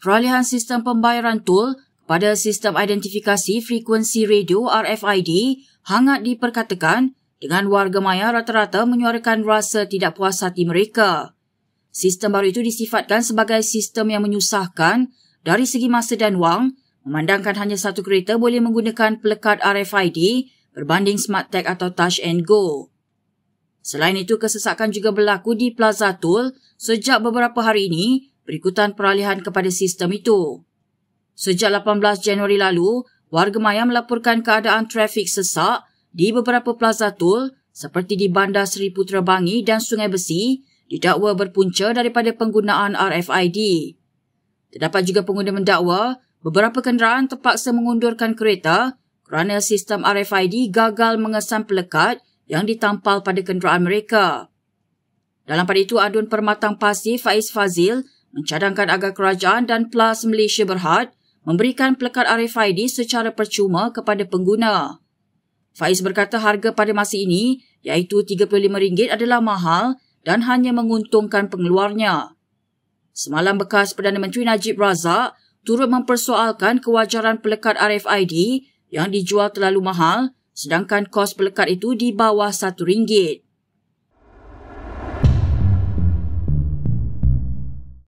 peralihan sistem pembayaran tol pada sistem identifikasi frekuensi radio RFID hangat diperkatakan dengan warga maya rata-rata menyuarakan rasa tidak puas hati mereka. Sistem baru itu disifatkan sebagai sistem yang menyusahkan dari segi masa dan wang memandangkan hanya satu kereta boleh menggunakan pelekat RFID berbanding smart tag atau touch and go. Selain itu, kesesakan juga berlaku di Plaza Tool sejak beberapa hari ini berikutan peralihan kepada sistem itu. Sejak 18 Januari lalu, warga Maya melaporkan keadaan trafik sesak di beberapa plaza tol seperti di Bandar Seri Bangi dan Sungai Besi didakwa berpunca daripada penggunaan RFID. Terdapat juga pengguna mendakwa beberapa kenderaan terpaksa mengundurkan kereta kerana sistem RFID gagal mengesan pelekat yang ditampal pada kenderaan mereka. Dalam pada itu, adun permatang pasif Faiz Fazil mencadangkan agar kerajaan dan PLUS Malaysia Berhad memberikan pelekat RFID secara percuma kepada pengguna. Faiz berkata harga pada masa ini iaitu RM35 adalah mahal dan hanya menguntungkan pengeluarnya. Semalam bekas Perdana Menteri Najib Razak turut mempersoalkan kewajaran pelekat RFID yang dijual terlalu mahal sedangkan kos pelekat itu di bawah RM1.